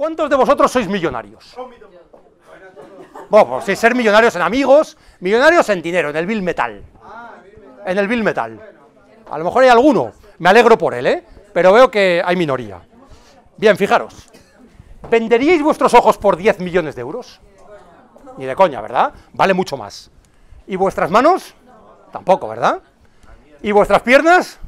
¿Cuántos de vosotros sois millonarios? Bueno, pues, pues ser millonarios en amigos, millonarios en dinero, en el Bill Metal. En el Bill Metal. A lo mejor hay alguno, me alegro por él, ¿eh? Pero veo que hay minoría. Bien, fijaros. ¿Venderíais vuestros ojos por 10 millones de euros? Ni de coña, ¿verdad? Vale mucho más. ¿Y vuestras manos? Tampoco, ¿verdad? ¿Y vuestras piernas?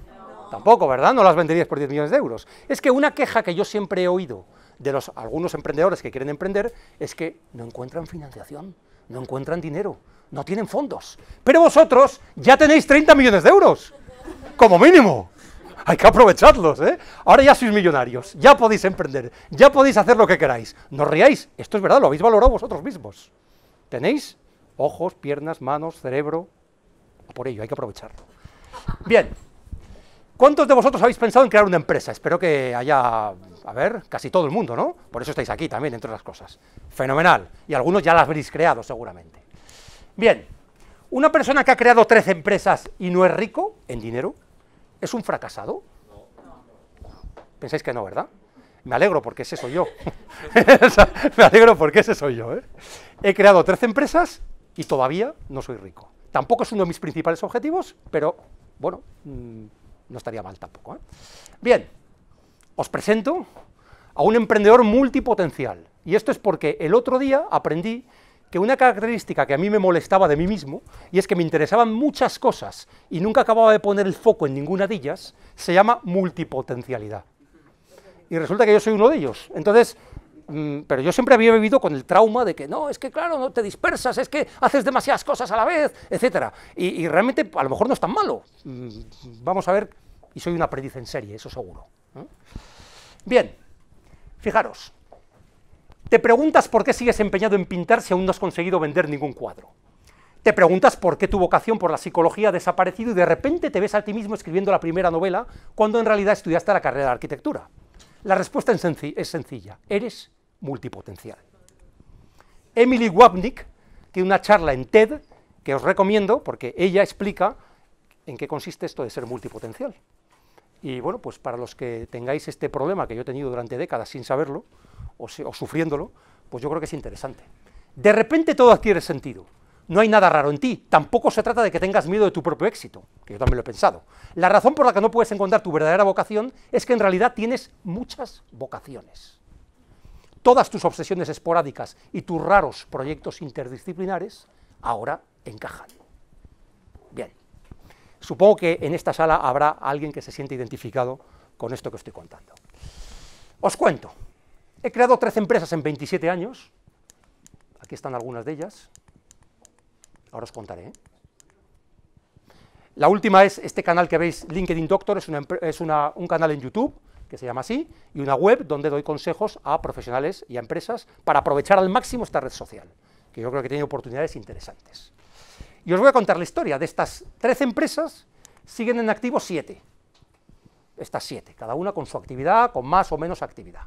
Tampoco, ¿verdad? No las venderíais por 10 millones de euros. Es que una queja que yo siempre he oído de los, algunos emprendedores que quieren emprender es que no encuentran financiación, no encuentran dinero, no tienen fondos. Pero vosotros ya tenéis 30 millones de euros, como mínimo. Hay que aprovecharlos, ¿eh? Ahora ya sois millonarios, ya podéis emprender, ya podéis hacer lo que queráis. No riáis, esto es verdad, lo habéis valorado vosotros mismos. Tenéis ojos, piernas, manos, cerebro, por ello hay que aprovecharlo. Bien, ¿Cuántos de vosotros habéis pensado en crear una empresa? Espero que haya, a ver, casi todo el mundo, ¿no? Por eso estáis aquí también, entre otras cosas. Fenomenal. Y algunos ya las habréis creado, seguramente. Bien, una persona que ha creado tres empresas y no es rico en dinero, ¿es un fracasado? Pensáis que no, ¿verdad? Me alegro porque ese soy yo. Me alegro porque ese soy yo. ¿eh? He creado tres empresas y todavía no soy rico. Tampoco es uno de mis principales objetivos, pero bueno, mm, no estaría mal tampoco. ¿eh? Bien, os presento a un emprendedor multipotencial. Y esto es porque el otro día aprendí que una característica que a mí me molestaba de mí mismo, y es que me interesaban muchas cosas y nunca acababa de poner el foco en ninguna de ellas, se llama multipotencialidad. Y resulta que yo soy uno de ellos. Entonces, mm, pero yo siempre había vivido con el trauma de que no, es que claro, no te dispersas, es que haces demasiadas cosas a la vez, etc. Y, y realmente a lo mejor no es tan malo. Mm, vamos a ver y soy una aprendiz en serie, eso seguro. ¿eh? Bien, fijaros, te preguntas por qué sigues empeñado en pintar si aún no has conseguido vender ningún cuadro. Te preguntas por qué tu vocación por la psicología ha desaparecido y de repente te ves a ti mismo escribiendo la primera novela cuando en realidad estudiaste la carrera de arquitectura. La respuesta es sencilla, eres multipotencial. Emily Wapnick tiene una charla en TED que os recomiendo porque ella explica en qué consiste esto de ser multipotencial. Y bueno, pues para los que tengáis este problema que yo he tenido durante décadas sin saberlo o, sufriéndolo, pues yo creo que es interesante. De repente todo adquiere sentido. No hay nada raro en ti. Tampoco se trata de que tengas miedo de tu propio éxito, que yo también lo he pensado. La razón por la que no puedes encontrar tu verdadera vocación es que en realidad tienes muchas vocaciones. Todas tus obsesiones esporádicas y tus raros proyectos interdisciplinares ahora encajan. Supongo que en esta sala habrá alguien que se siente identificado con esto que estoy contando. Os cuento. He creado tres empresas en 27 años. Aquí están algunas de ellas. Ahora os contaré. ¿eh? La última es este canal que veis, LinkedIn Doctor, es, un canal en YouTube que se llama así, y una web donde doy consejos a profesionales y a empresas para aprovechar al máximo esta red social, que yo creo que tiene oportunidades interesantes. Y os voy a contar la historia. De estas 13 empresas, siguen en activo 7. Estas 7, cada una con su actividad, con más o menos actividad.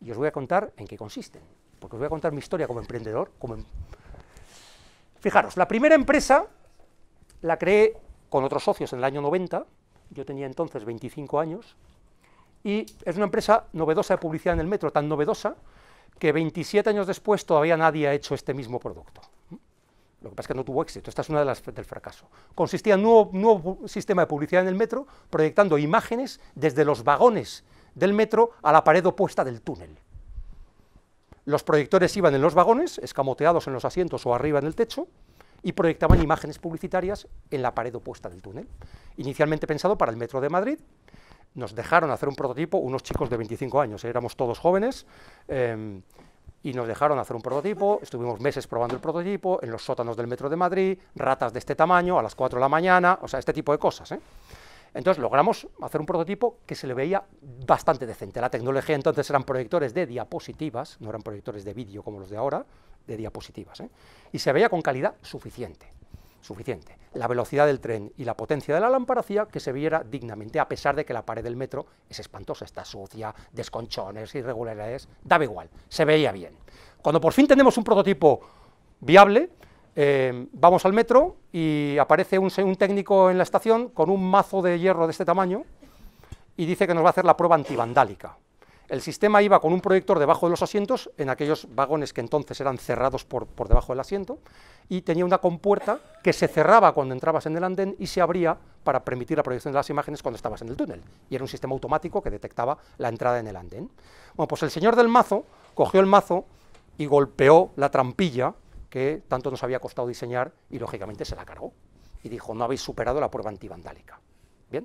Y os voy a contar en qué consisten. Porque os voy a contar mi historia como emprendedor. Como em-, Fijaros, la primera empresa la creé con otros socios en el año 90. Yo tenía entonces 25 años. Y es una empresa novedosa de publicidad en el metro, tan novedosa que 27 años después todavía nadie ha hecho este mismo producto. Lo que pasa es que no tuvo éxito, esta es una de las del fracaso. Consistía en un nuevo, nuevo sistema de publicidad en el metro, proyectando imágenes desde los vagones del metro a la pared opuesta del túnel. Los proyectores iban en los vagones, escamoteados en los asientos o arriba en el techo, y proyectaban imágenes publicitarias en la pared opuesta del túnel. Inicialmente pensado para el metro de Madrid, nos dejaron hacer un prototipo unos chicos de 25 años, éramos todos jóvenes, em, y nos dejaron hacer un prototipo, estuvimos meses probando el prototipo en los sótanos del metro de Madrid, ratas de este tamaño a las 4 de la mañana, o sea, este tipo de cosas. ¿eh? Entonces logramos hacer un prototipo que se le veía bastante decente. La tecnología entonces eran proyectores de diapositivas, no eran proyectores de vídeo como los de ahora, de diapositivas, ¿eh? y se veía con calidad suficiente suficiente. La velocidad del tren y la potencia de la lámpara hacía que se viera dignamente, a pesar de que la pared del metro es espantosa, está sucia, desconchones, irregularidades, daba igual, se veía bien. Cuando por fin tenemos un prototipo viable, eh, vamos al metro y aparece un, un técnico en la estación con un mazo de hierro de este tamaño y dice que nos va a hacer la prueba antivandálica. El sistema iba con un proyector debajo de los asientos, en aquellos vagones que entonces eran cerrados por, por debajo del asiento, y tenía una compuerta que se cerraba cuando entrabas en el andén y se abría para permitir la proyección de las imágenes cuando estabas en el túnel. Y era un sistema automático que detectaba la entrada en el andén. Bueno, pues el señor del mazo cogió el mazo y golpeó la trampilla que tanto nos había costado diseñar y lógicamente se la cargó. Y dijo, no habéis superado la prueba antivandálica. Bien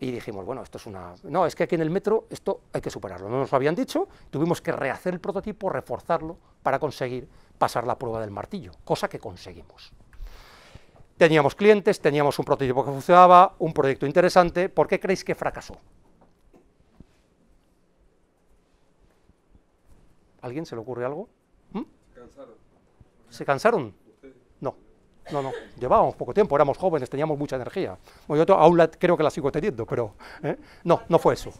y dijimos, bueno, esto es una... No, es que aquí en el metro esto hay que superarlo. No nos lo habían dicho, tuvimos que rehacer el prototipo, reforzarlo para conseguir pasar la prueba del martillo, cosa que conseguimos. Teníamos clientes, teníamos un prototipo que funcionaba, un proyecto interesante. ¿Por qué creéis que fracasó? ¿Alguien se le ocurre algo? ¿Mm? Se cansaron. ¿Se cansaron? No, no, llevábamos poco tiempo, éramos jóvenes, teníamos mucha energía. aún creo que la sigo teniendo, pero ¿eh? no, no fue eso.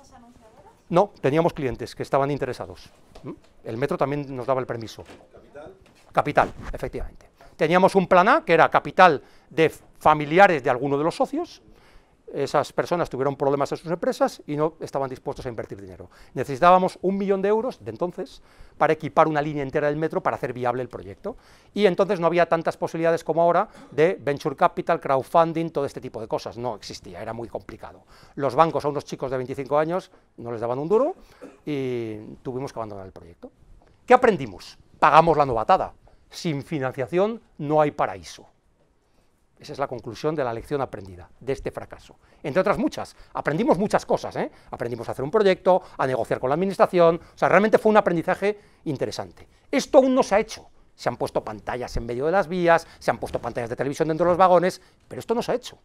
No, teníamos clientes que estaban interesados. ¿Mm? El metro también nos daba el permiso. ¿Capital? Capital, efectivamente. Teníamos un plan A, que era capital de familiares de alguno de los socios, esas personas tuvieron problemas en sus empresas y no estaban dispuestos a invertir dinero. Necesitábamos un millón de euros de entonces para equipar una línea entera del metro para hacer viable el proyecto. Y entonces no había tantas posibilidades como ahora de venture capital, crowdfunding, todo este tipo de cosas. No existía, era muy complicado. Los bancos a unos chicos de 25 años no les daban un duro y tuvimos que abandonar el proyecto. ¿Qué aprendimos? Pagamos la novatada. Sin financiación no hay paraíso. Esa es la conclusión de la lección aprendida, de este fracaso. Entre otras muchas, aprendimos muchas cosas, ¿eh? aprendimos a hacer un proyecto, a negociar con la administración, o sea, realmente fue un aprendizaje interesante. Esto aún no se ha hecho, se han puesto pantallas en medio de las vías, se han puesto pantallas de televisión dentro de los vagones, pero esto no se ha hecho.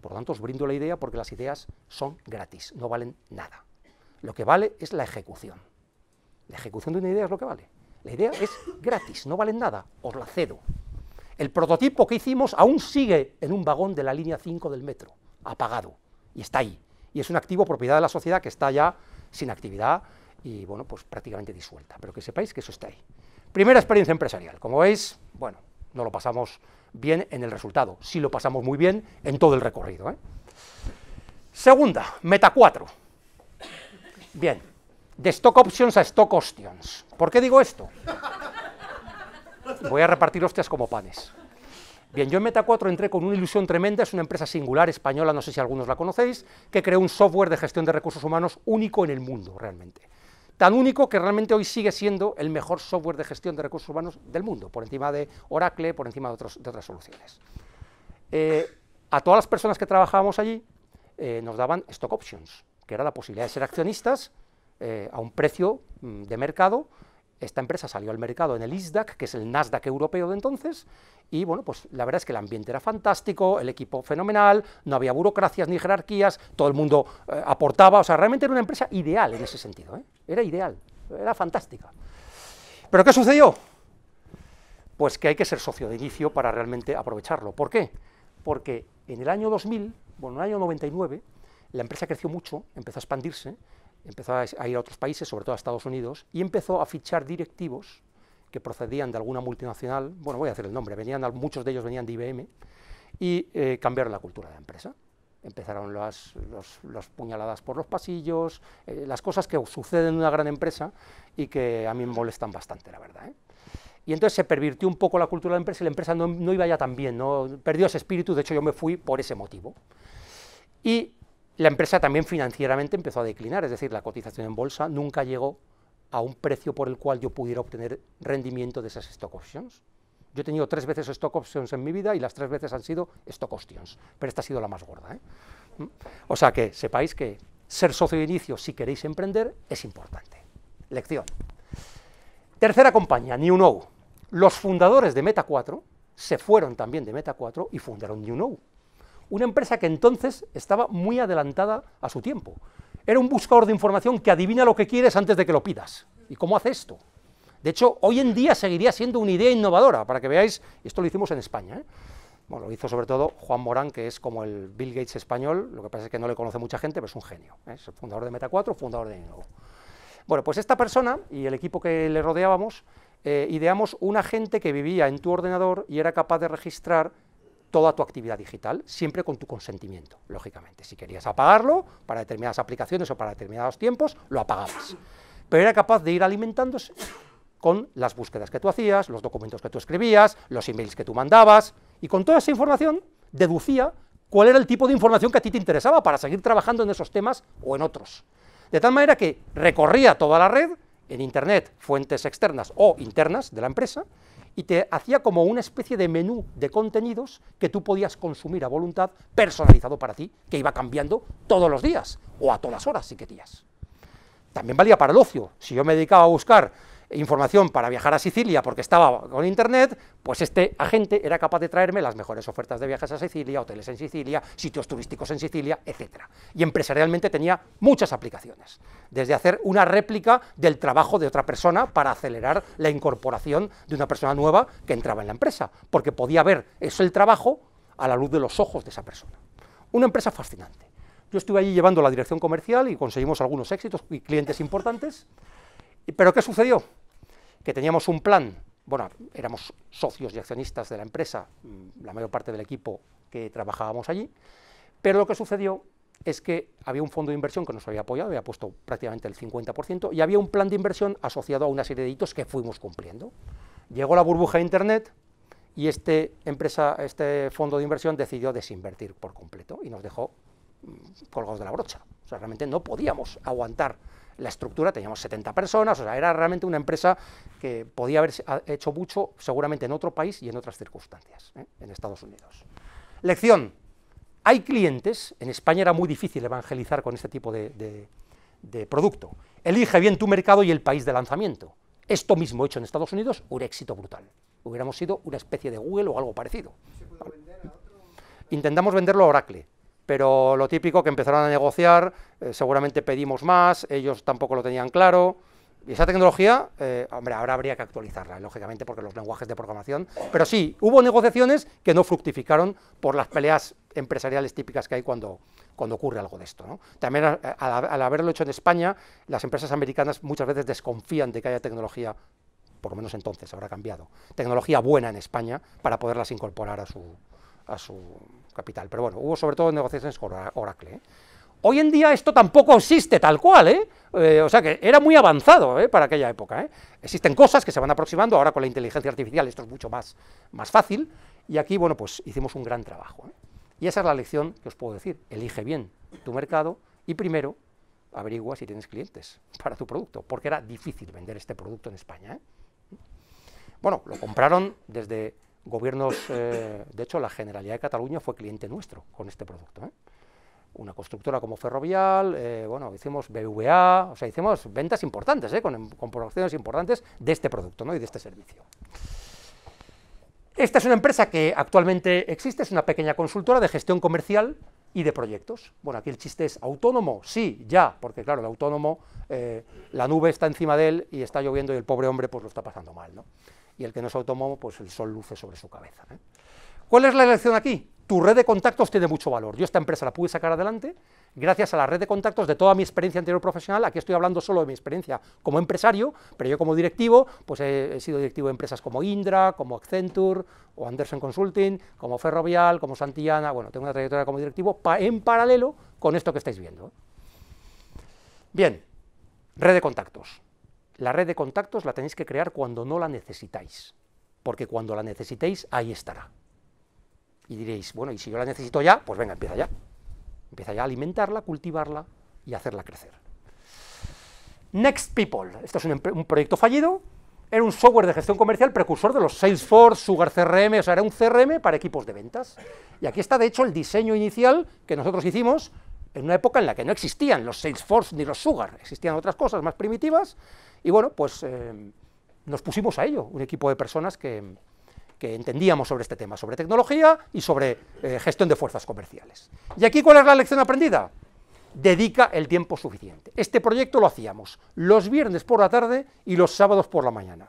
Por lo tanto, os brindo la idea porque las ideas son gratis, no valen nada. Lo que vale es la ejecución. La ejecución de una idea es lo que vale. La idea es gratis, no valen nada, os la cedo. El prototipo que hicimos aún sigue en un vagón de la línea 5 del metro, apagado, y está ahí. Y es un activo propiedad de la sociedad que está ya sin actividad y, bueno, pues prácticamente disuelta. Pero que sepáis que eso está ahí. Primera experiencia empresarial. Como veis, bueno, no lo pasamos bien en el resultado, sí lo pasamos muy bien en todo el recorrido. ¿eh? Segunda, meta 4. Bien, de stock options a stock options. ¿Por qué digo esto? voy a repartir hostias como panes. Bien, yo en Meta 4 entré con una ilusión tremenda, es una empresa singular española, no sé si algunos la conocéis, que creó un software de gestión de recursos humanos único en el mundo realmente. Tan único que realmente hoy sigue siendo el mejor software de gestión de recursos humanos del mundo, por encima de Oracle, por encima de, otras soluciones. Eh, a todas las personas que trabajábamos allí eh, nos daban stock options, que era la posibilidad de ser accionistas eh, a un precio mm, de mercado esta empresa salió al mercado en el ISDAC, que es el Nasdaq europeo de entonces, y bueno, pues la verdad es que el ambiente era fantástico, el equipo fenomenal, no había burocracias ni jerarquías, todo el mundo eh, aportaba, o sea, realmente era una empresa ideal en ese sentido, ¿eh? era ideal, era fantástica. ¿Pero qué sucedió? Pues que hay que ser socio de inicio para realmente aprovecharlo. ¿Por qué? Porque en el año 2000, bueno, en el año 99, la empresa creció mucho, empezó a expandirse, empezó a ir a otros países, sobre todo a Estados Unidos, y empezó a fichar directivos que procedían de alguna multinacional, bueno, voy a hacer el nombre, venían, muchos de ellos venían de IBM, y eh, cambiaron la cultura de la empresa. Empezaron las, puñaladas por los pasillos, eh, las cosas que suceden en una gran empresa y que a mí me molestan bastante, la verdad. ¿eh? Y entonces se pervirtió un poco la cultura de la empresa y la empresa no, iba ya tan bien, no, perdió ese espíritu, de hecho yo me fui por ese motivo. Y la empresa también financieramente empezó a declinar, es decir, la cotización en bolsa nunca llegó a un precio por el cual yo pudiera obtener rendimiento de esas stock options. Yo he tenido tres veces stock options en mi vida y las tres veces han sido stock options, pero esta ha sido la más gorda. ¿eh? O sea que sepáis que ser socio de inicio si queréis emprender es importante. Lección. Tercera compañía, New Know. Los fundadores de Meta 4 se fueron también de Meta 4 y fundaron New Know una empresa que entonces estaba muy adelantada a su tiempo. Era un buscador de información que adivina lo que quieres antes de que lo pidas. ¿Y cómo hace esto? De hecho, hoy en día seguiría siendo una idea innovadora, para que veáis, esto lo hicimos en España. ¿eh? Bueno, lo hizo sobre todo Juan Morán, que es como el Bill Gates español, lo que pasa es que no le conoce mucha gente, pero es un genio. ¿eh? Es el fundador de Meta4, fundador de Innovo. Bueno, pues esta persona y el equipo que le rodeábamos, eh, ideamos un agente que vivía en tu ordenador y era capaz de registrar toda tu actividad digital, siempre con tu consentimiento, lógicamente. Si querías apagarlo para determinadas aplicaciones o para determinados tiempos, lo apagabas. Pero era capaz de ir alimentándose con las búsquedas que tú hacías, los documentos que tú escribías, los emails que tú mandabas, y con toda esa información deducía cuál era el tipo de información que a ti te interesaba para seguir trabajando en esos temas o en otros. De tal manera que recorría toda la red, en Internet, fuentes externas o internas de la empresa, y te hacía como una especie de menú de contenidos que tú podías consumir a voluntad, personalizado para ti, que iba cambiando todos los días o a todas horas si querías. También valía para el ocio. Si yo me dedicaba a buscar información para viajar a Sicilia porque estaba con internet, pues este agente era capaz de traerme las mejores ofertas de viajes a Sicilia, hoteles en Sicilia, sitios turísticos en Sicilia, etc. Y empresarialmente tenía muchas aplicaciones, desde hacer una réplica del trabajo de otra persona para acelerar la incorporación de una persona nueva que entraba en la empresa, porque podía ver eso el trabajo a la luz de los ojos de esa persona. Una empresa fascinante. Yo estuve allí llevando la dirección comercial y conseguimos algunos éxitos y clientes importantes. ¿Pero qué sucedió? Que teníamos un plan, bueno, éramos socios y accionistas de la empresa, mm, la mayor parte del equipo que trabajábamos allí, pero lo que sucedió es que había un fondo de inversión que nos había apoyado, había puesto prácticamente el 50%, y había un plan de inversión asociado a una serie de hitos que fuimos cumpliendo. Llegó la burbuja de Internet y este, empresa, este fondo de inversión decidió desinvertir por completo y nos dejó mm, colgados de la brocha. O sea, realmente no podíamos aguantar la estructura, teníamos 70 personas, o sea, era realmente una empresa que podía haber hecho mucho seguramente en otro país y en otras circunstancias, ¿eh? en Estados Unidos. Lección, hay clientes, en España era muy difícil evangelizar con este tipo de, producto, elige bien tu mercado y el país de lanzamiento. Esto mismo hecho en Estados Unidos, un éxito brutal. Hubiéramos sido una especie de Google o algo parecido. Intentamos venderlo a Oracle, pero lo típico que empezaron a negociar, eh, seguramente pedimos más, ellos tampoco lo tenían claro. Y esa tecnología, eh, hombre, ahora habría que actualizarla, lógicamente, porque los lenguajes de programación. Pero sí, hubo negociaciones que no fructificaron por las peleas empresariales típicas que hay cuando, cuando ocurre algo de esto. También eh, al, haberlo hecho en España, las empresas americanas muchas veces desconfían de que haya tecnología por lo menos entonces habrá cambiado, tecnología buena en España para poderlas incorporar a su, a su capital. Pero bueno, hubo sobre todo negociaciones con Oracle. ¿eh? Hoy en día esto tampoco existe tal cual, ¿eh? eh o sea que era muy avanzado ¿eh? para aquella época. Existen cosas que se van aproximando, ahora con la inteligencia artificial esto es mucho más, más fácil, y aquí, bueno, pues hicimos un gran trabajo. Y esa es la lección que os puedo decir, elige bien tu mercado y primero averigua si tienes clientes para tu producto, porque era difícil vender este producto en España. Bueno, lo compraron desde gobiernos, eh, de hecho la Generalidad de Cataluña fue cliente nuestro con este producto. ¿eh? Una constructora como Ferrovial, eh, bueno, hicimos BVA, o sea, hicimos ventas importantes, con, con importantes de este producto ¿no? y de este servicio. Esta es una empresa que actualmente existe, es una pequeña consultora de gestión comercial y de proyectos. Bueno, aquí el chiste es autónomo, sí, ya, porque claro, el autónomo, la nube está encima de él y está lloviendo y el pobre hombre pues lo está pasando mal, ¿no? y el que no es pues el sol luce sobre su cabeza. ¿eh? ¿Cuál es la elección aquí? Tu red de contactos tiene mucho valor. Yo esta empresa la pude sacar adelante gracias a la red de contactos de toda mi experiencia anterior profesional. Aquí estoy hablando solo de mi experiencia como empresario, pero yo como directivo, pues he, sido directivo de empresas como Indra, como Accenture o Anderson Consulting, como Ferrovial, como Santillana. Bueno, tengo una trayectoria como directivo en paralelo con esto que estáis viendo. ¿eh? Bien, red de contactos. La red de contactos la tenéis que crear cuando no la necesitáis, porque cuando la necesitéis, ahí estará. Y diréis, bueno, y si yo la necesito ya, pues venga, empieza ya. Empieza ya a alimentarla, cultivarla y hacerla crecer. Next People. Esto es un, proyecto fallido. Era un software de gestión comercial precursor de los Salesforce, Sugar CRM, o sea, era un CRM para equipos de ventas. Y aquí está, de hecho, el diseño inicial que nosotros hicimos en una época en la que no existían los Salesforce ni los Sugar, existían otras cosas más primitivas, y bueno, pues eh, nos pusimos a ello, un equipo de personas que, entendíamos sobre este tema, sobre tecnología y sobre eh, gestión de fuerzas comerciales. ¿Y aquí cuál es la lección aprendida? Dedica el tiempo suficiente. Este proyecto lo hacíamos los viernes por la tarde y los sábados por la mañana.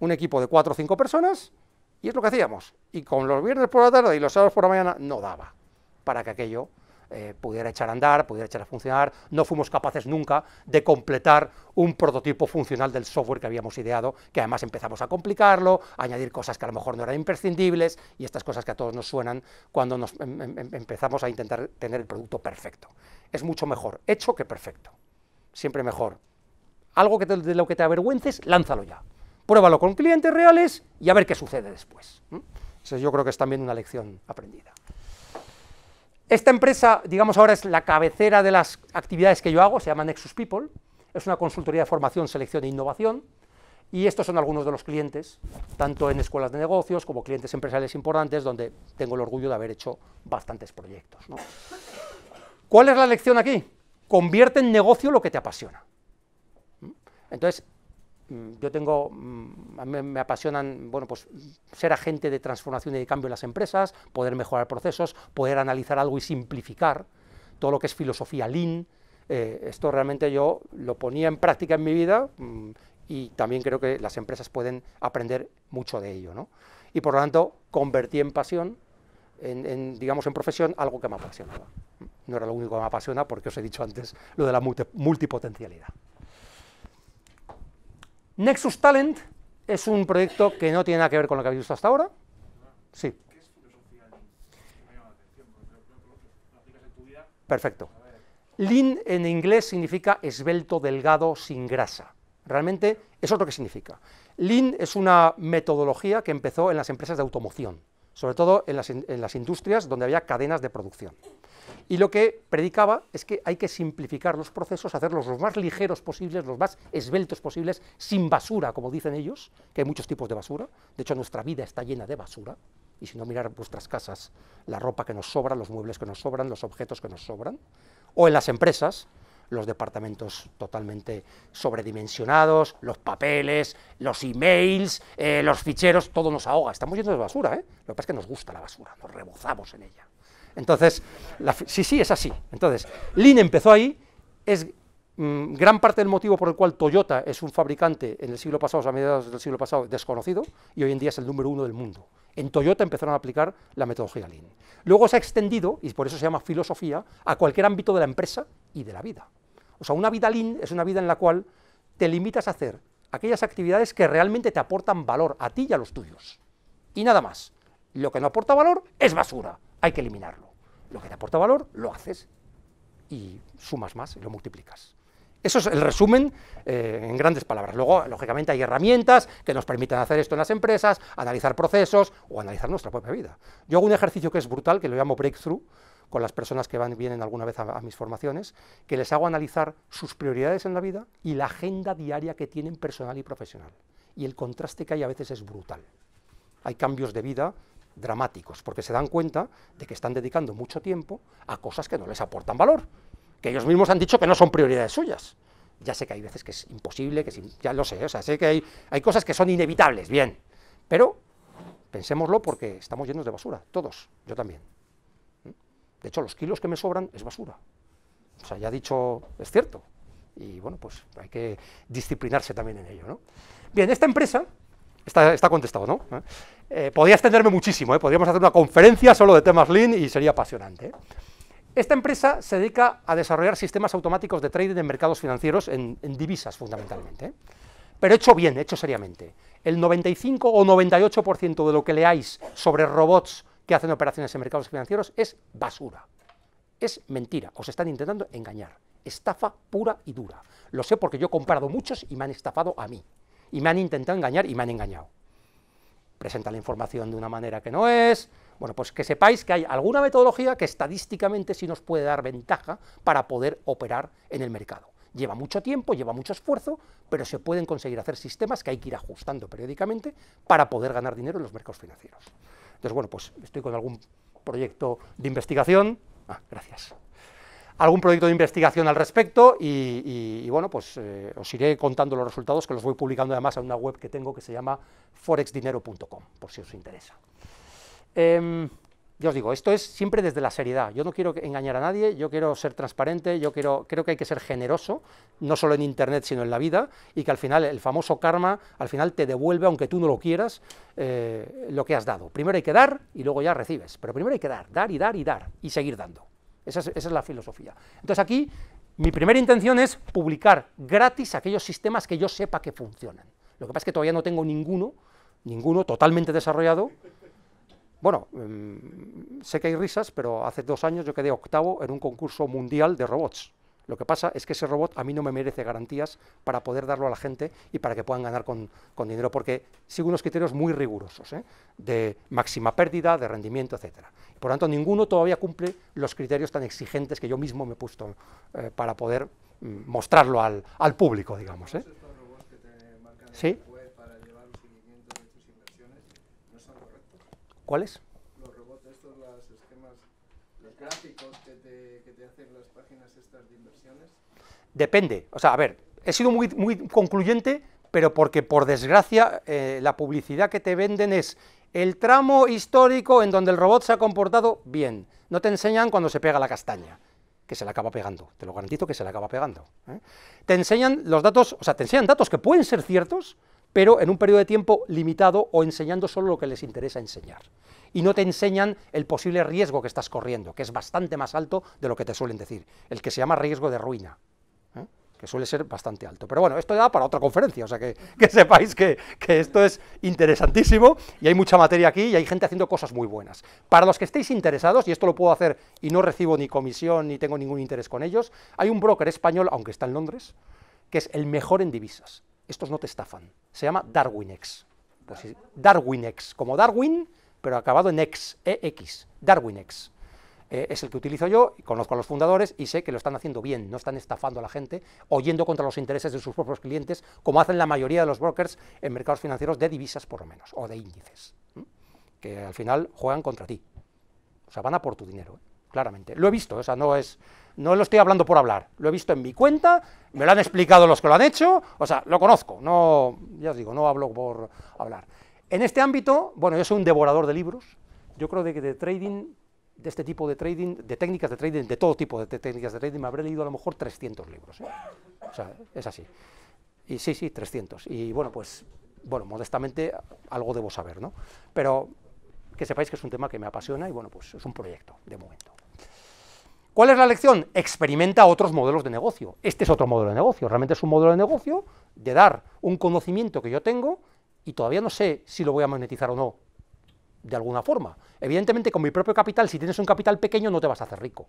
Un equipo de cuatro o cinco personas y es lo que hacíamos. Y con los viernes por la tarde y los sábados por la mañana no daba para que aquello eh, pudiera echar a andar, pudiera echar a funcionar. No fuimos capaces nunca de completar un prototipo funcional del software que habíamos ideado, que además empezamos a complicarlo, a añadir cosas que a lo mejor no eran imprescindibles y estas cosas que a todos nos suenan cuando nos em, em, em, empezamos a intentar tener el producto perfecto. Es mucho mejor hecho que perfecto. Siempre mejor. Algo que de lo que te avergüences, lánzalo ya. Pruébalo con clientes reales y a ver qué sucede después. Eso yo creo que es también una lección aprendida. Esta empresa, digamos ahora, es la cabecera de las actividades que yo hago, se llama Nexus People, es una consultoría de formación, selección e innovación, y estos son algunos de los clientes, tanto en escuelas de negocios como clientes empresariales importantes, donde tengo el orgullo de haber hecho bastantes proyectos. ¿Cuál es la lección aquí? Convierte en negocio lo que te apasiona. ¿Mm? Entonces, Mm, yo tengo, mm, a mí me apasionan, bueno, pues ser agente de transformación y de cambio en las empresas, poder mejorar procesos, poder analizar algo y simplificar, todo lo que es filosofía lean, eh, esto realmente yo lo ponía en práctica en mi vida mm, y también creo que las empresas pueden aprender mucho de ello, ¿no? Y por lo tanto, convertí en pasión, en, en, digamos en profesión, algo que me apasionaba. No era lo único que me apasiona porque os he dicho antes lo de la multipotencialidad. Nexus Talent es un proyecto que no tiene nada que ver con lo que habéis visto hasta ahora. Sí. Perfecto. Lean en inglés significa esbelto, delgado, sin grasa. Realmente eso es lo que significa. Lean es una metodología que empezó en las empresas de automoción sobre todo en las, industrias donde había cadenas de producción. Y lo que predicaba es que hay que simplificar los procesos, hacerlos los más ligeros posibles, los más esbeltos posibles, sin basura, como dicen ellos, que hay muchos tipos de basura. De hecho, nuestra vida está llena de basura. Y si no, mirar vuestras casas, la ropa que nos sobra, los muebles que nos sobran, los objetos que nos sobran. O en las empresas, los departamentos totalmente sobredimensionados, los papeles, los emails, eh, los ficheros, todo nos ahoga. Estamos yendo de basura, ¿eh? Lo que pasa es que nos gusta la basura, nos rebozamos en ella. Entonces, sí, sí, es así. Entonces, Lean empezó ahí, es mm, gran parte del motivo por el cual Toyota es un fabricante en el siglo pasado, a mediados del siglo pasado, desconocido, y hoy en día es el número uno del mundo. En Toyota empezaron a aplicar la metodología Lean. Luego se ha extendido, y por eso se llama filosofía, a cualquier ámbito de la empresa y de la vida. O sea, una vida lean es una vida en la cual te limitas a hacer aquellas actividades que realmente te aportan valor a ti y a los tuyos. Y nada más. Lo que no aporta valor es basura, hay que eliminarlo. Lo que te aporta valor lo haces y sumas más y lo multiplicas. Eso es el resumen eh, en grandes palabras. Luego, lógicamente, hay herramientas que nos permitan hacer esto en las empresas, analizar procesos o analizar nuestra propia vida. Yo hago un ejercicio que es brutal, que lo llamo breakthrough, con las personas que van, vienen alguna vez a, mis formaciones, que les hago analizar sus prioridades en la vida y la agenda diaria que tienen personal y profesional. Y el contraste que hay a veces es brutal. Hay cambios de vida dramáticos, porque se dan cuenta de que están dedicando mucho tiempo a cosas que no les aportan valor, que ellos mismos han dicho que no son prioridades suyas. Ya sé que hay veces que es imposible, que ya lo sé, o sea, sé que hay, hay cosas que son inevitables, bien, pero pensémoslo porque estamos llenos de basura, todos, yo también. De hecho, los kilos que me sobran es basura. O sea, ya dicho, es cierto. Y bueno, pues hay que disciplinarse también en ello. Bien, esta empresa, está, contestado, ¿no? ¿Eh? Eh, podría extenderme muchísimo, ¿eh? podríamos hacer una conferencia solo de temas Lean y sería apasionante. Esta empresa se dedica a desarrollar sistemas automáticos de trading en mercados financieros, en, en divisas fundamentalmente. Pero hecho bien, hecho seriamente. El 95 o 98% de lo que leáis sobre robots que hacen operaciones en mercados financieros es basura, es mentira, os están intentando engañar, estafa pura y dura. Lo sé porque yo he comprado muchos y me han estafado a mí, y me han intentado engañar y me han engañado. Presenta la información de una manera que no es, bueno, pues que sepáis que hay alguna metodología que estadísticamente sí nos puede dar ventaja para poder operar en el mercado. Lleva mucho tiempo, lleva mucho esfuerzo, pero se pueden conseguir hacer sistemas que hay que ir ajustando periódicamente para poder ganar dinero en los mercados financieros. Entonces, bueno, pues estoy con algún proyecto de investigación. Ah, gracias. Algún proyecto de investigación al respecto y, bueno, pues eh, os iré contando los resultados que los voy publicando además en una web que tengo que se llama forexdinero.com, por si os interesa. Em, yo os digo, esto es siempre desde la seriedad. Yo no quiero engañar a nadie, yo quiero ser transparente, yo quiero, creo que hay que ser generoso, no solo en Internet, sino en la vida, y que al final el famoso karma, al final te devuelve, aunque tú no lo quieras, eh, lo que has dado. Primero hay que dar y luego ya recibes, pero primero hay que dar, dar y dar y dar, y seguir dando. Esa es, esa es la filosofía. Entonces aquí mi primera intención es publicar gratis aquellos sistemas que yo sepa que funcionan. Lo que pasa es que todavía no tengo ninguno, ninguno totalmente desarrollado, bueno, mm, sé que hay risas, pero hace dos años yo quedé octavo en un concurso mundial de robots. Lo que pasa es que ese robot a mí no me merece garantías para poder darlo a la gente y para que puedan ganar con, dinero, porque sigue unos criterios muy rigurosos, ¿eh? de máxima pérdida, de rendimiento, etc. Por lo tanto, ninguno todavía cumple los criterios tan exigentes que yo mismo me he puesto eh, para poder mm, mostrarlo al, público, digamos. ¿eh? Sí, ¿Cuáles? Los robots, estos, los esquemas, los gráficos que te, hacen las páginas estas de inversiones. Depende. O sea, a ver, he sido muy, muy concluyente, pero porque por desgracia eh, la publicidad que te venden es el tramo histórico en donde el robot se ha comportado bien. No te enseñan cuando se pega la castaña, que se la acaba pegando, te lo garantizo que se la acaba pegando. ¿eh? Te enseñan los datos, o sea, te enseñan datos que pueden ser ciertos, pero en un periodo de tiempo limitado o enseñando solo lo que les interesa enseñar. Y no te enseñan el posible riesgo que estás corriendo, que es bastante más alto de lo que te suelen decir, el que se llama riesgo de ruina, ¿eh? que suele ser bastante alto. Pero bueno, esto ya para otra conferencia, o sea que, que sepáis que, que esto es interesantísimo y hay mucha materia aquí y hay gente haciendo cosas muy buenas. Para los que estéis interesados, y esto lo puedo hacer y no recibo ni comisión ni tengo ningún interés con ellos, hay un broker español, aunque está en Londres, que es el mejor en divisas. Estos no te estafan se llama Darwinex. darwin pues Darwinex, como Darwin, pero acabado en X, EX, Darwinex. Eh, es el que utilizo yo, conozco a los fundadores y sé que lo están haciendo bien, no están estafando a la gente, oyendo contra los intereses de sus propios clientes, como hacen la mayoría de los brokers en mercados financieros de divisas por lo menos, o de índices, que al final juegan contra ti. O sea, van a por tu dinero, ¿eh? claramente. Lo he visto, o sea, no es, no lo estoy hablando por hablar, lo he visto en mi cuenta, me lo han explicado los que lo han hecho, o sea, lo conozco, no, ya os digo, no hablo por hablar. En este ámbito, bueno, yo soy un devorador de libros, yo creo de que de trading, de este tipo de trading, de técnicas de trading, de todo tipo de técnicas de trading, me habré leído a lo mejor 300 libros, ¿eh? o sea, es así. Y sí, sí, 300, y bueno, pues, bueno, modestamente algo debo saber, ¿no? Pero que sepáis que es un tema que me apasiona y bueno, pues es un proyecto de momento. ¿Cuál es la lección? Experimenta otros modelos de negocio. Este es otro modelo de negocio. Realmente es un modelo de negocio de dar un conocimiento que yo tengo y todavía no sé si lo voy a monetizar o no, de alguna forma. Evidentemente, con mi propio capital, si tienes un capital pequeño, no te vas a hacer rico.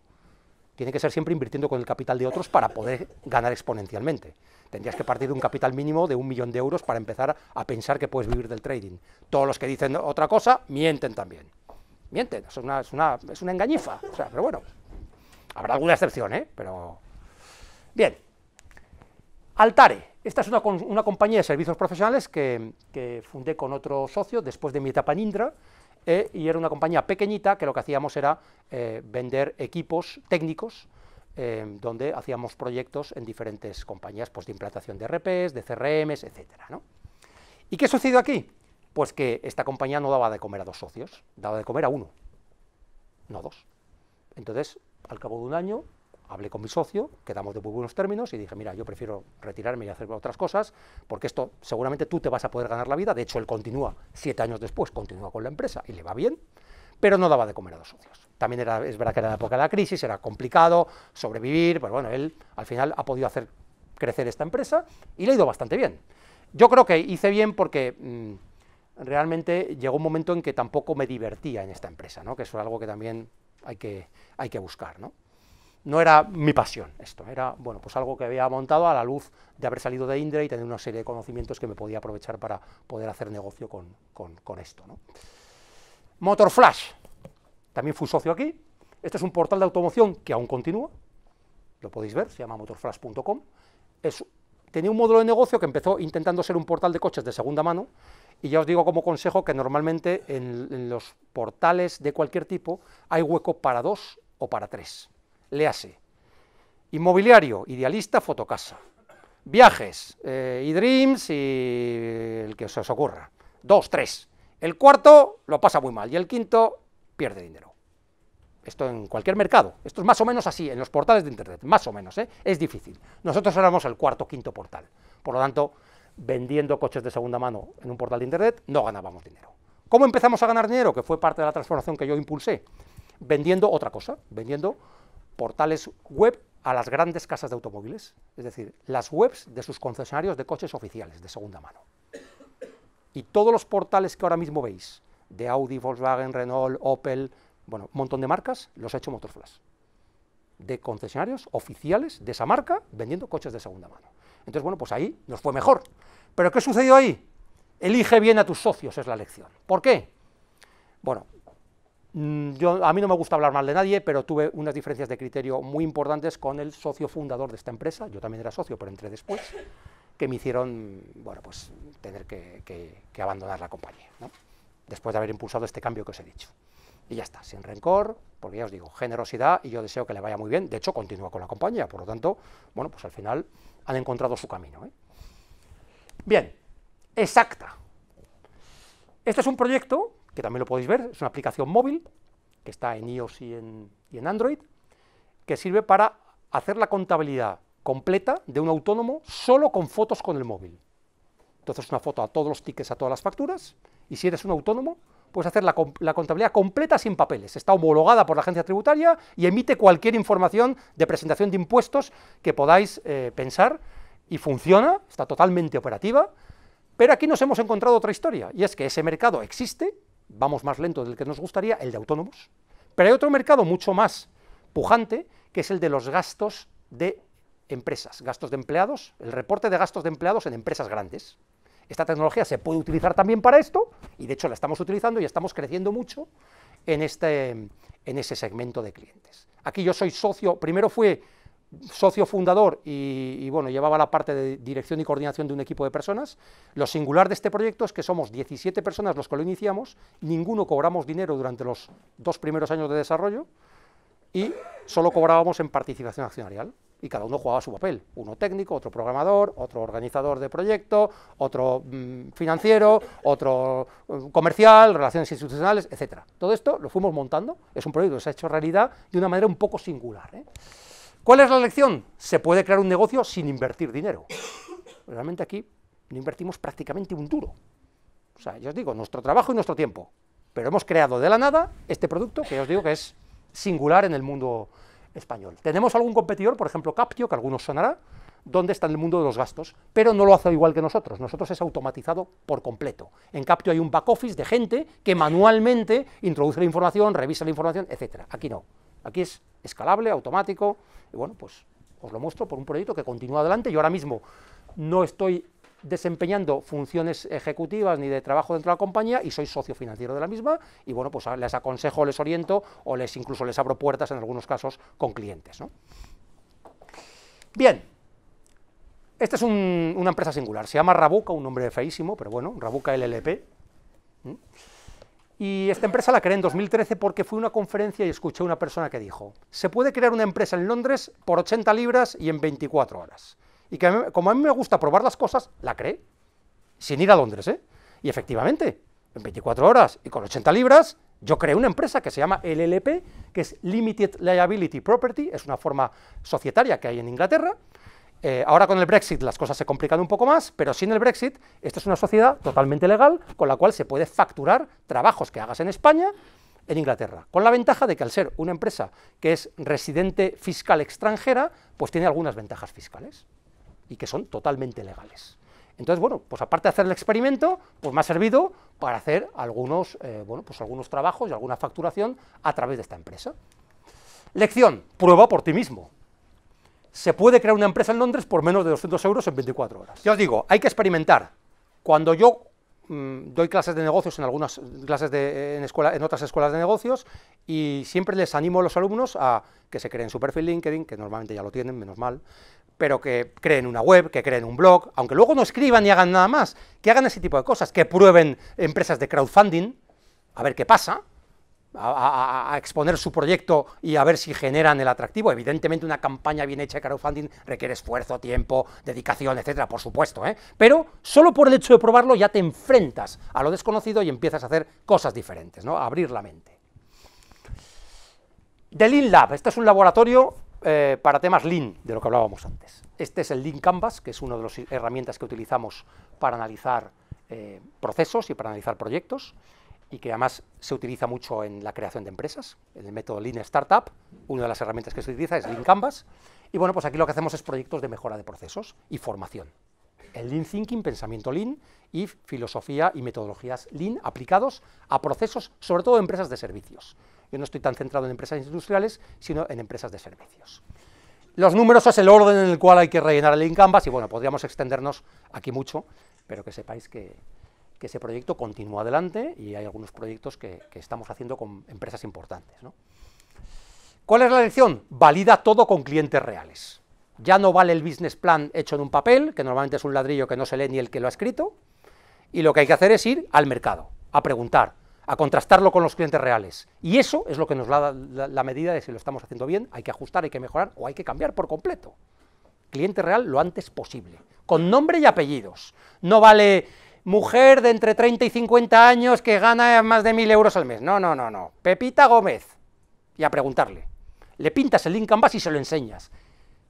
Tiene que ser siempre invirtiendo con el capital de otros para poder ganar exponencialmente. Tendrías que partir de un capital mínimo de un millón de euros para empezar a pensar que puedes vivir del trading. Todos los que dicen otra cosa mienten también. Mienten, es una, es engañifa. O sea, pero bueno. Habrá alguna excepción, ¿eh? Pero... Bien. Altare. Esta es una, compañía de servicios profesionales que, fundé con otro socio después de mi etapa en Indra, eh, y era una compañía pequeñita que lo que hacíamos era eh, vender equipos técnicos, donde hacíamos proyectos en diferentes compañías pues, de implantación de RPs, de CRMs, etc. ¿Y qué sucedió aquí? Pues que esta compañía no daba de comer a dos socios, daba de comer a uno, no dos. Entonces, al cabo de un año, hablé con mi socio, quedamos de muy buenos términos y dije, mira, yo prefiero retirarme y hacer otras cosas, porque esto seguramente tú te vas a poder ganar la vida. De hecho, él continúa siete años después, continúa con la empresa y le va bien, pero no daba de comer a los socios. También era, es verdad que era la época de la crisis, era complicado sobrevivir, pero bueno, él al final ha podido hacer crecer esta empresa y le ha ido bastante bien. Yo creo que hice bien porque... Mm, realmente llegó un momento en que tampoco me divertía en esta empresa, que eso es algo que también hay que, hay que buscar. ¿no? no era mi pasión esto, era bueno, pues algo que había montado a la luz de haber salido de Indra y tener una serie de conocimientos que me podía aprovechar para poder hacer negocio con, esto. MotorFlash, también fui socio aquí, este es un portal de automoción que aún continúa, lo podéis ver, se llama motorflash.com, tenía un modelo de negocio que empezó intentando ser un portal de coches de segunda mano y ya os digo como consejo que normalmente en, los portales de cualquier tipo hay hueco para dos o para tres. Léase. Inmobiliario, idealista, fotocasa. Viajes, eh, y dreams y el que se os ocurra. Dos, tres. El cuarto lo pasa muy mal y el quinto pierde dinero. Esto en cualquier mercado. Esto es más o menos así, en los portales de Internet, más o menos. ¿eh? Es difícil. Nosotros éramos el cuarto, quinto portal. Por lo tanto, vendiendo coches de segunda mano en un portal de Internet, no ganábamos dinero. ¿Cómo empezamos a ganar dinero? Que fue parte de la transformación que yo impulsé. Vendiendo otra cosa, vendiendo portales web a las grandes casas de automóviles, es decir, las webs de sus concesionarios de coches oficiales de segunda mano. Y todos los portales que ahora mismo veis, de Audi, Volkswagen, Renault, Opel, bueno, un montón de marcas, los ha hecho Motorflash. De concesionarios oficiales de esa marca vendiendo coches de segunda mano. Entonces, bueno, pues ahí nos fue mejor. ¿Pero qué sucedido ahí? Elige bien a tus socios, es la lección. ¿Por qué? Bueno, mm, yo, a mí no me gusta hablar mal de nadie, pero tuve unas diferencias de criterio muy importantes con el socio fundador de esta empresa, yo también era socio, pero entré después, que me hicieron, bueno, pues tener que, que abandonar la compañía, ¿no? después de haber impulsado este cambio que os he dicho. Y ya está, sin rencor, porque ya os digo, generosidad, y yo deseo que le vaya muy bien, de hecho continúa con la compañía, por lo tanto, bueno, pues al final han encontrado su camino. ¿eh? Bien, exacta. Este es un proyecto, que también lo podéis ver, es una aplicación móvil, que está en iOS y en, y en Android, que sirve para hacer la contabilidad completa de un autónomo solo con fotos con el móvil. Entonces una foto a todos los tickets, a todas las facturas, y si eres un autónomo, puedes hacer la, contabilidad completa sin papeles. Está homologada por la agencia tributaria y emite cualquier información de presentación de impuestos que podáis eh, pensar y funciona, está totalmente operativa. Pero aquí nos hemos encontrado otra historia y es que ese mercado existe, vamos más lento del que nos gustaría, el de autónomos. Pero hay otro mercado mucho más pujante que es el de los gastos de empresas, gastos de empleados, el reporte de gastos de empleados en empresas grandes. Esta tecnología se puede utilizar también para esto, y de hecho la estamos utilizando y estamos creciendo mucho en, este, en ese segmento de clientes. Aquí yo soy socio, primero fue socio fundador y, bueno, llevaba la parte de dirección y coordinación de un equipo de personas. Lo singular de este proyecto es que somos 17 personas los que lo iniciamos, ninguno cobramos dinero durante los dos primeros años de desarrollo y solo cobrábamos en participación accionarial y cada uno jugaba su papel. Uno técnico, otro programador, otro organizador de proyecto, otro mm, financiero, otro mm, comercial, relaciones institucionales, etc. Todo esto lo fuimos montando, es un proyecto que se ha hecho realidad de una manera un poco singular. ¿eh? ¿Cuál es la lección? Se puede crear un negocio sin invertir dinero. Realmente aquí no invertimos prácticamente un duro. O sea, yo os digo, nuestro trabajo y nuestro tiempo. Pero hemos creado de la nada este producto que yo os digo que es singular en el mundo español. Tenemos algún competidor, por ejemplo Captio, que algunos sonará, donde está en el mundo de los gastos, pero no lo hace igual que nosotros, nosotros es automatizado por completo. En Captio hay un back office de gente que manualmente introduce la información, revisa la información, etc. Aquí no, aquí es escalable, automático, y bueno, pues os lo muestro por un proyecto que continúa adelante. Yo ahora mismo no estoy desempeñando funciones ejecutivas ni de trabajo dentro de la compañía y soy socio financiero de la misma y bueno, pues les aconsejo, les oriento o les incluso les abro puertas en algunos casos con clientes. ¿no? Bien, esta es una empresa singular, se llama Rabuca, un nombre feísimo, pero bueno, Rabuca LLP. Y esta empresa la creé en 2013 porque fui a una conferencia y escuché a una persona que dijo, se puede crear una empresa en Londres por 80 libras y en 24 horas y que como a mí me gusta probar las cosas, la cree, sin ir a Londres. ¿eh? Y efectivamente, en 24 horas y con 80 libras, yo creé una empresa que se llama LLP, que es Limited Liability Property, es una forma societaria que hay en Inglaterra. Eh, ahora con el Brexit las cosas se complican un poco más, pero sin el Brexit, esta es una sociedad totalmente legal con la cual se puede facturar trabajos que hagas en España en Inglaterra, con la ventaja de que al ser una empresa que es residente fiscal extranjera, pues tiene algunas ventajas fiscales y que son totalmente legales. Entonces, bueno, pues aparte de hacer el experimento, pues me ha servido para hacer algunos, eh, bueno, pues algunos trabajos y alguna facturación a través de esta empresa. Lección, prueba por ti mismo. Se puede crear una empresa en Londres por menos de 200 euros en 24 horas. Ya os digo, hay que experimentar. Cuando yo Mm, doy clases de negocios en algunas clases de, eh, en, escuela, en otras escuelas de negocios y siempre les animo a los alumnos a que se creen su perfil LinkedIn, que normalmente ya lo tienen, menos mal, pero que creen una web, que creen un blog, aunque luego no escriban ni hagan nada más, que hagan ese tipo de cosas, que prueben empresas de crowdfunding, a ver qué pasa, a, exponer su proyecto y a ver si generan el atractivo. Evidentemente una campaña bien hecha de crowdfunding requiere esfuerzo, tiempo, dedicación, etcétera, por supuesto, ¿eh? pero solo por el hecho de probarlo ya te enfrentas a lo desconocido y empiezas a hacer cosas diferentes, ¿no? A abrir la mente. The Lean Lab, este es un laboratorio eh, para temas Lean, de lo que hablábamos antes. Este es el Lean Canvas, que es una de las herramientas que utilizamos para analizar eh, procesos y para analizar proyectos y que además se utiliza mucho en la creación de empresas, en el método Lean Startup, una de las herramientas que se utiliza es Lean Canvas, y bueno, pues aquí lo que hacemos es proyectos de mejora de procesos y formación. El Lean Thinking, pensamiento Lean y filosofía y metodologías Lean aplicados a procesos, sobre todo empresas de servicios. Yo no estoy tan centrado en empresas industriales, sino en empresas de servicios. Los números es el orden en el cual hay que rellenar el Lean Canvas y bueno, podríamos extendernos aquí mucho, pero que sepáis que, que ese proyecto continúa adelante y hay algunos proyectos que, estamos haciendo con empresas importantes. ¿Cuál es la lección? Valida todo con clientes reales. Ya no vale el business plan hecho en un papel, que normalmente es un ladrillo que no se lee ni el que lo ha escrito, y lo que hay que hacer es ir al mercado, a preguntar, a contrastarlo con los clientes reales. Y eso es lo que nos da la medida de si lo estamos haciendo bien, hay que ajustar, hay que mejorar o hay que cambiar por completo. Cliente real lo antes posible, con nombre y apellidos. No vale mujer de entre 30 y 50 años que gana más de 1.000 euros al mes. No, no, no, no. Pepita Gómez. Y a preguntarle. Le pintas el link Canvas y se lo enseñas.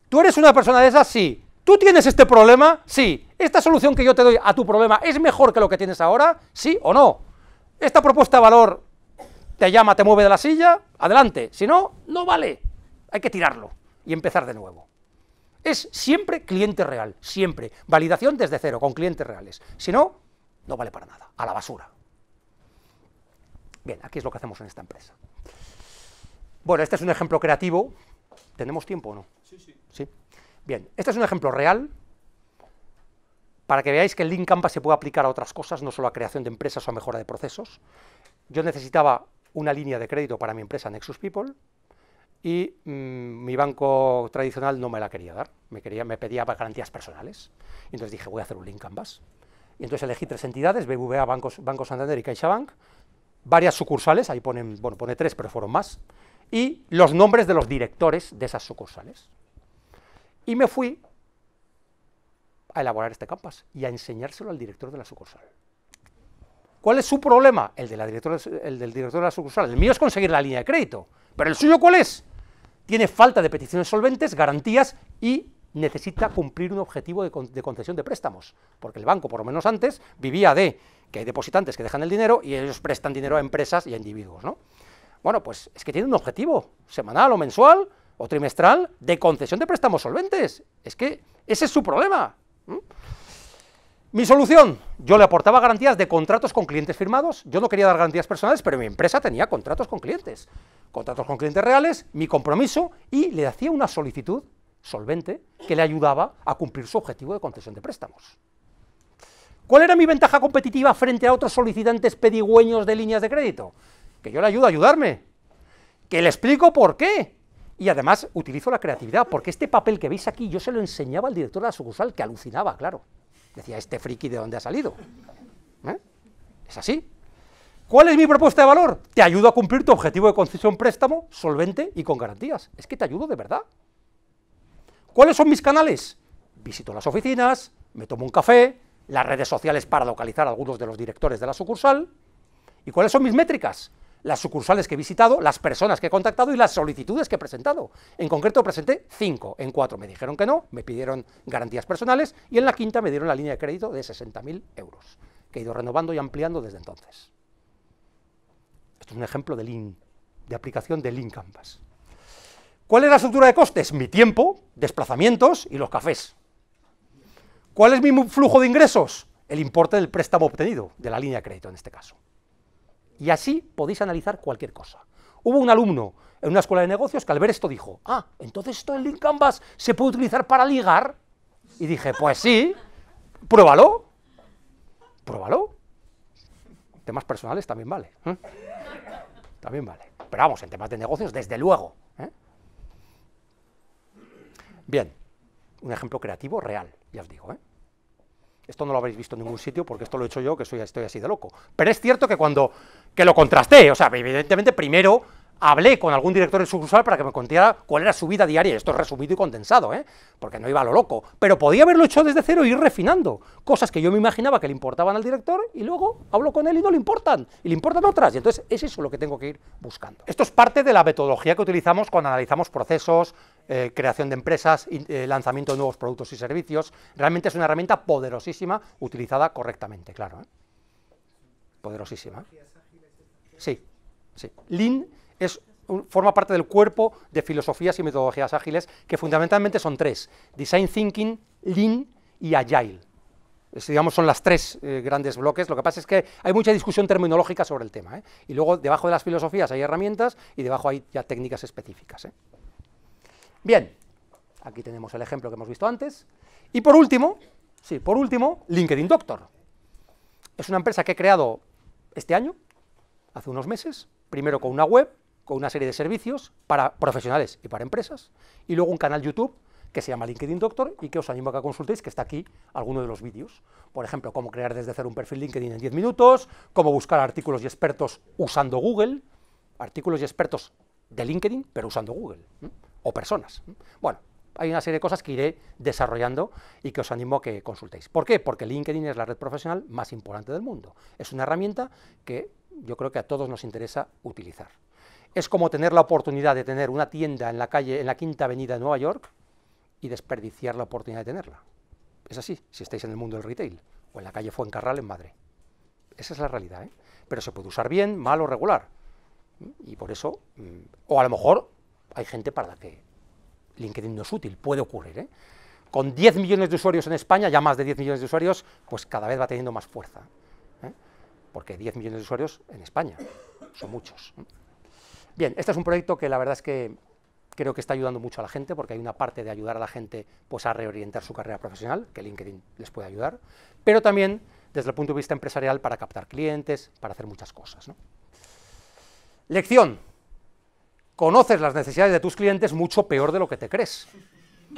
¿Tú eres una persona de esas? Sí. ¿Tú tienes este problema? Sí. ¿Esta solución que yo te doy a tu problema es mejor que lo que tienes ahora? Sí o no. ¿Esta propuesta de valor te llama, te mueve de la silla? Adelante. Si no, no vale. Hay que tirarlo y empezar de nuevo. Es siempre cliente real, siempre. Validación desde cero, con clientes reales. Si no, no vale para nada, a la basura. Bien, aquí es lo que hacemos en esta empresa. Bueno, este es un ejemplo creativo. ¿Tenemos tiempo o no? Sí, sí. ¿Sí? Bien, este es un ejemplo real para que veáis que el Lean Canvas se puede aplicar a otras cosas, no solo a creación de empresas o a mejora de procesos. Yo necesitaba una línea de crédito para mi empresa Nexus People, y mm, mi banco tradicional no me la quería dar, me, quería, me pedía garantías personales. entonces dije, voy a hacer un link canvas. Y entonces elegí tres entidades, BBVA, Bancos, Banco Santander y CaixaBank, varias sucursales, ahí ponen, bueno, pone tres, pero fueron más, y los nombres de los directores de esas sucursales. Y me fui a elaborar este canvas y a enseñárselo al director de la sucursal. ¿Cuál es su problema? El, de la directora, el del director de la sucursal. El mío es conseguir la línea de crédito. ¿Pero el suyo cuál es? tiene falta de peticiones solventes, garantías y necesita cumplir un objetivo de, concesión de préstamos, porque el banco, por lo menos antes, vivía de que hay depositantes que dejan el dinero y ellos prestan dinero a empresas y a individuos, ¿no? Bueno, pues es que tiene un objetivo semanal o mensual o trimestral de concesión de préstamos solventes. Es que ese es su problema. Mi solución, yo le aportaba garantías de contratos con clientes firmados, yo no quería dar garantías personales, pero mi empresa tenía contratos con clientes, contratos con clientes reales, mi compromiso y le hacía una solicitud solvente que le ayudaba a cumplir su objetivo de concesión de préstamos. ¿Cuál era mi ventaja competitiva frente a otros solicitantes pedigüeños de líneas de crédito? Que yo le ayudo a ayudarme, que le explico por qué, y además utilizo la creatividad, porque este papel que veis aquí yo se lo enseñaba al director de la sucursal, que alucinaba, claro. Decía, ¿este friki de dónde ha salido? ¿Eh? Es así. ¿Cuál es mi propuesta de valor? Te ayudo a cumplir tu objetivo de concesión préstamo solvente y con garantías. Es que te ayudo de verdad. ¿Cuáles son mis canales? Visito las oficinas, me tomo un café, las redes sociales para localizar a algunos de los directores de la sucursal. ¿Y cuáles son mis métricas? las sucursales que he visitado, las personas que he contactado y las solicitudes que he presentado. En concreto presenté cinco, en cuatro me dijeron que no, me pidieron garantías personales y en la quinta me dieron la línea de crédito de 60.000 euros, que he ido renovando y ampliando desde entonces. Esto es un ejemplo de de aplicación de Lean Canvas. ¿Cuál es la estructura de costes? Mi tiempo, desplazamientos y los cafés. ¿Cuál es mi flujo de ingresos? El importe del préstamo obtenido, de la línea de crédito en este caso. Y así podéis analizar cualquier cosa. Hubo un alumno en una escuela de negocios que al ver esto dijo, ah, entonces esto en Link Canvas se puede utilizar para ligar. Y dije, pues sí, pruébalo, pruébalo. Temas personales también vale. ¿eh? También vale. Pero vamos, en temas de negocios, desde luego. ¿eh? Bien, un ejemplo creativo real, ya os digo. ¿eh? Esto no lo habréis visto en ningún sitio porque esto lo he hecho yo, que soy, estoy así de loco. Pero es cierto que cuando que lo contrasté, o sea, evidentemente primero hablé con algún director de sucursal para que me contara cuál era su vida diaria. Esto es resumido y condensado, ¿eh? porque no iba a lo loco. Pero podía haberlo hecho desde cero e ir refinando. Cosas que yo me imaginaba que le importaban al director y luego hablo con él y no le importan. Y le importan otras. Y entonces es lo que tengo que ir buscando. Esto es parte de la metodología que utilizamos cuando analizamos procesos, eh, creación de empresas, eh, lanzamiento de nuevos productos y servicios. Realmente es una herramienta poderosísima, utilizada correctamente, claro. ¿eh? Poderosísima. Sí, sí. Lean es forma parte del cuerpo de filosofías y metodologías ágiles, que fundamentalmente son tres, Design Thinking, Lean y Agile. digamos, son las tres grandes bloques. Lo que pasa es que hay mucha discusión terminológica sobre el tema. Y luego, debajo de las filosofías hay herramientas y debajo hay ya técnicas específicas. Bien, aquí tenemos el ejemplo que hemos visto antes. Y por último, sí, por último, LinkedIn Doctor. Es una empresa que he creado este año, hace unos meses, primero con una web, con una serie de servicios para profesionales y para empresas, y luego un canal YouTube que se llama LinkedIn Doctor y que os animo a que consultéis, que está aquí alguno de los vídeos. Por ejemplo, cómo crear desde cero un perfil LinkedIn en 10 minutos, cómo buscar artículos y expertos usando Google, artículos y expertos de LinkedIn, pero usando Google o personas. Bueno, hay una serie de cosas que iré desarrollando y que os animo a que consultéis. ¿Por qué? Porque LinkedIn es la red profesional más importante del mundo. Es una herramienta que yo creo que a todos nos interesa utilizar. Es como tener la oportunidad de tener una tienda en la calle, en la Quinta Avenida de Nueva York, y desperdiciar la oportunidad de tenerla. Es así, si estáis en el mundo del retail o en la calle Fuencarral en Madrid. Esa es la realidad, ¿eh? Pero se puede usar bien, mal o regular. Y por eso, mm, o a lo mejor hay gente para la que LinkedIn no es útil, puede ocurrir. ¿eh? Con 10 millones de usuarios en España, ya más de 10 millones de usuarios, pues cada vez va teniendo más fuerza. ¿eh? Porque 10 millones de usuarios en España son muchos. Bien, este es un proyecto que la verdad es que creo que está ayudando mucho a la gente, porque hay una parte de ayudar a la gente pues, a reorientar su carrera profesional, que LinkedIn les puede ayudar, pero también desde el punto de vista empresarial para captar clientes, para hacer muchas cosas. Lección, conoces las necesidades de tus clientes mucho peor de lo que te crees.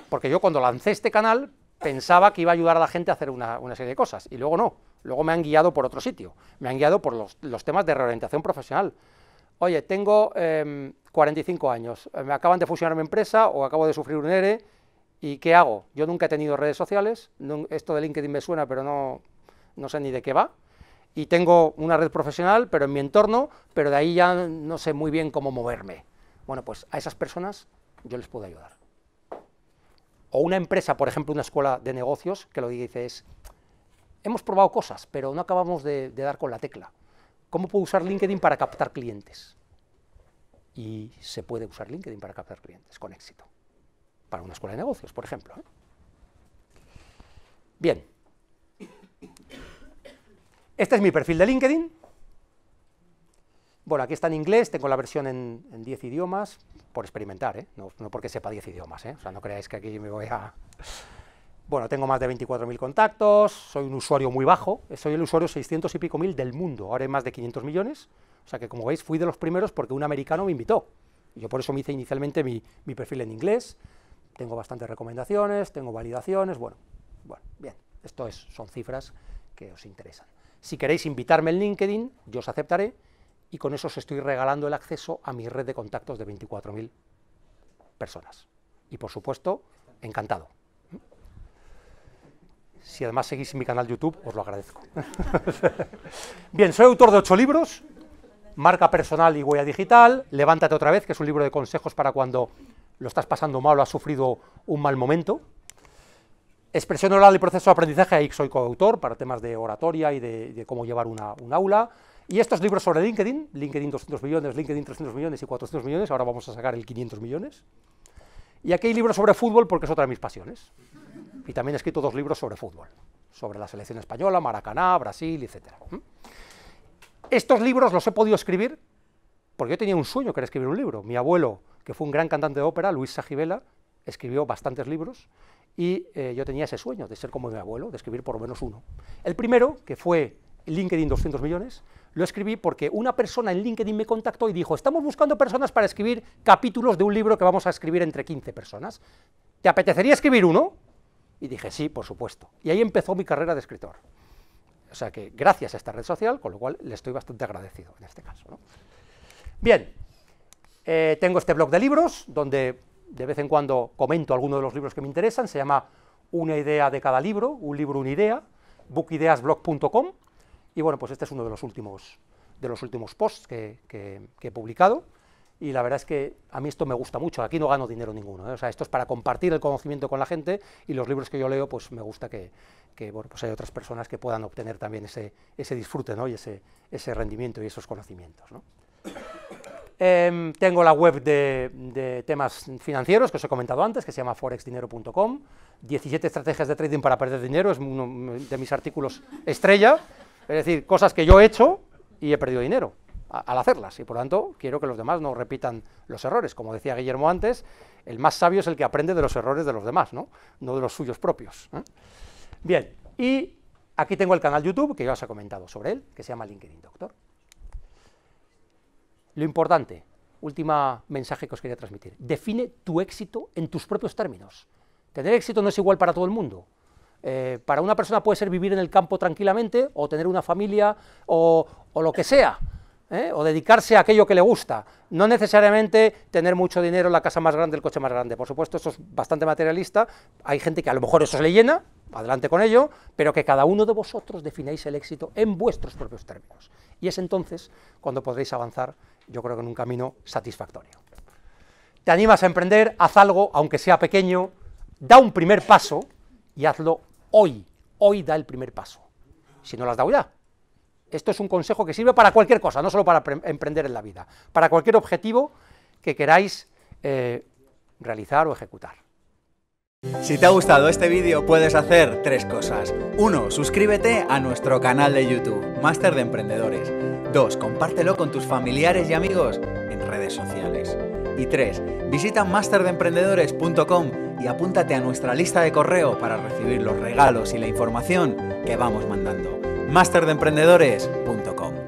Porque yo cuando lancé este canal pensaba que iba a ayudar a la gente a hacer una, serie de cosas y luego no. Luego me han guiado por otro sitio. Me han guiado por los, temas de reorientación profesional. Oye, tengo 45 em, años, me acaban de fusionar mi empresa o acabo de sufrir un ERE e, ¿Y qué hago? Yo nunca he tenido redes sociales, esto de LinkedIn me suena, pero no, no, sé ni de qué va. Y tengo una red profesional, pero en mi entorno, pero de ahí ya no sé muy bien cómo moverme. Bueno, pues a esas personas yo les puedo ayudar. O una empresa, por ejemplo, una escuela de negocios, que lo dice es, hemos probado cosas, pero no acabamos de, dar con la tecla. ¿Cómo puedo usar LinkedIn para captar clientes? Y se puede usar LinkedIn para captar clientes con éxito. Para una escuela de negocios, por ejemplo. ¿eh? Bien. Este es mi perfil de LinkedIn. Bueno, aquí está en inglés, tengo la versión en, 10 idiomas, por experimentar, ¿eh? no, porque sepa 10 idiomas, ¿eh? o sea, no creáis que aquí me voy a... Bueno, tengo más de 24.000 contactos, soy un usuario muy bajo, eh, soy el usuario 600 y pico mil del mundo, ahora hay más de 500 millones, o sea que como veis fui de los primeros porque un americano me invitó, yo por eso me hice inicialmente mi, mi perfil en inglés, tengo bastantes recomendaciones, tengo validaciones, bueno, bueno, bien, esto es, son cifras que os interesan. Si queréis invitarme en LinkedIn, yo os aceptaré, y con eso os estoy regalando el acceso a mi red de contactos de 24.000 personas. Y por supuesto, encantado. Si además seguís mi canal YouTube, os lo agradezco. Bien, soy autor de ocho libros, Marca Personal y Huella Digital, Levántate otra vez, que es un libro de consejos para cuando lo estás pasando mal o has sufrido un mal momento. Expresión oral y proceso de aprendizaje, ahí soy coautor para temas de oratoria y de, cómo llevar un aula. Y estos libros sobre LinkedIn, LinkedIn 200 millones, LinkedIn 300 millones y 400 millones, ahora vamos a sacar el 500 millones. Y aquí hay libros sobre fútbol porque es otra de mis pasiones. Y también he escrito dos libros sobre fútbol, sobre la selección española, Maracaná, Brasil, etc. Estos libros los he podido escribir porque yo tenía un sueño que era escribir un libro. Mi abuelo, que fue un gran cantante de ópera, Luis Sajivela, escribió bastantes libros y eh, yo tenía ese sueño de ser como mi abuelo, de escribir por lo menos uno. El primero, que fue LinkedIn 200 millones, lo escribí porque una persona en LinkedIn me contactó y dijo, estamos buscando personas para escribir capítulos de un libro que vamos a escribir entre 15 personas. ¿Te apetecería escribir uno? Y dije, sí, por supuesto. Y ahí empezó mi carrera de escritor. O sea que gracias a esta red social, con lo cual le estoy bastante agradecido en este caso. Bien, eh, tengo este blog de libros, donde de vez en cuando comento alguno de los libros que me interesan. Se llama Una idea de cada libro, un libro, una idea, bookideasblog.com y bueno, pues este es uno de los últimos, de los últimos posts que, he publicado y la verdad es que a mí esto me gusta mucho, aquí no gano dinero ninguno, ¿eh? esto es para compartir el conocimiento con la gente y los libros que yo leo, pues me gusta que, pues hay otras personas que puedan obtener también ese, disfrute ¿no? y ese, rendimiento y esos conocimientos. Em, tengo la web de, de, temas financieros que os he comentado antes, que se llama forexdinero.com, 17 estrategias de trading para perder dinero, es uno de mis artículos estrella, es decir, cosas que yo he hecho y he perdido dinero al hacerlas y por lo tanto quiero que los demás no repitan los errores. Como decía Guillermo antes, el más sabio es el que aprende de los errores de los demás, no, no de los suyos propios. ¿eh? Bien, y aquí tengo el canal YouTube que ya os he comentado sobre él, que se llama LinkedIn Doctor. Lo importante, último mensaje que os quería transmitir, define tu éxito en tus propios términos. Tener éxito no es igual para todo el mundo. Eh, para una persona puede ser vivir en el campo tranquilamente o tener una familia o, lo que sea. ¿eh? o dedicarse a aquello que le gusta. No necesariamente tener mucho dinero, la casa más grande, el coche más grande. Por supuesto, eso es bastante materialista. Hay gente que a lo mejor eso se le llena, adelante con ello, pero que cada uno de vosotros defináis el éxito en vuestros propios términos. Y es entonces cuando podréis avanzar, yo creo que en un camino satisfactorio. Te animas a emprender, haz algo, aunque sea pequeño, da un primer paso y hazlo hoy, hoy da el primer paso. Si no las da hoy ya, Esto es un consejo que sirve para cualquier cosa, no solo para emprender en la vida, para cualquier objetivo que queráis eh, realizar o ejecutar. Si te ha gustado este vídeo puedes hacer tres cosas. uno, Suscríbete a nuestro canal de YouTube, Máster de Emprendedores. dos, Compártelo con tus familiares y amigos en redes sociales. Y tres, Visita masterdeemprendedores.com y apúntate a nuestra lista de correo para recibir los regalos y la información que vamos mandando. masterdeemprendedores.com